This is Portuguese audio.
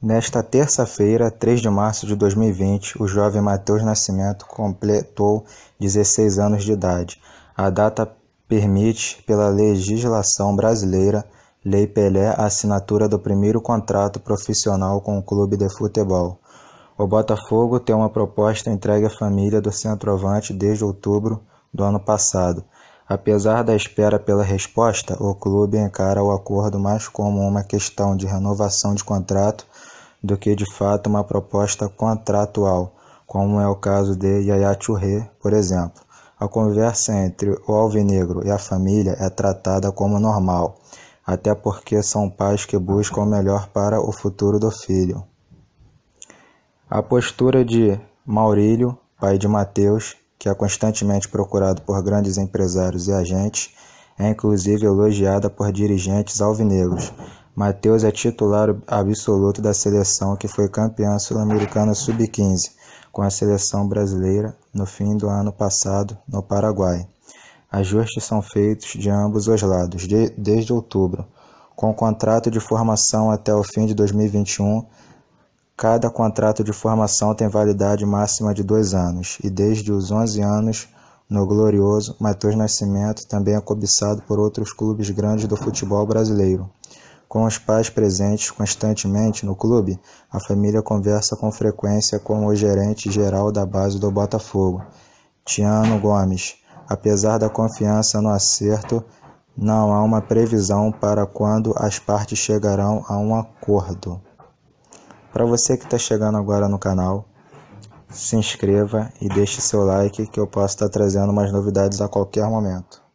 Nesta terça-feira, 3 de março de 2020, o jovem Matheus Nascimento completou 16 anos de idade. A data permite, pela legislação brasileira, Lei Pelé, a assinatura do primeiro contrato profissional com o clube de futebol. O Botafogo tem uma proposta entregue à família do centroavante desde outubro do ano passado. Apesar da espera pela resposta, o clube encara o acordo mais como uma questão de renovação de contrato do que de fato uma proposta contratual, como é o caso de Yaya Touré, por exemplo. A conversa entre o alvinegro e a família é tratada como normal, até porque são pais que buscam o melhor para o futuro do filho. A postura de Maurílio, pai de Mateus, que é constantemente procurado por grandes empresários e agentes, é inclusive elogiada por dirigentes alvinegros. Matheus é titular absoluto da seleção que foi campeã sul-americana sub-15 com a seleção brasileira no fim do ano passado no Paraguai. Ajustes são feitos de ambos os lados de, desde outubro, com contrato de formação até o fim de 2021 Cada contrato de formação tem validade máxima de dois anos, e desde os 11 anos, no glorioso, Matheus Nascimento também é cobiçado por outros clubes grandes do futebol brasileiro. Com os pais presentes constantemente no clube, a família conversa com frequência com o gerente geral da base do Botafogo, Tiano Gomes. Apesar da confiança no acerto, não há uma previsão para quando as partes chegarão a um acordo. Para você que está chegando agora no canal, se inscreva e deixe seu like que eu posso estar tá trazendo mais novidades a qualquer momento.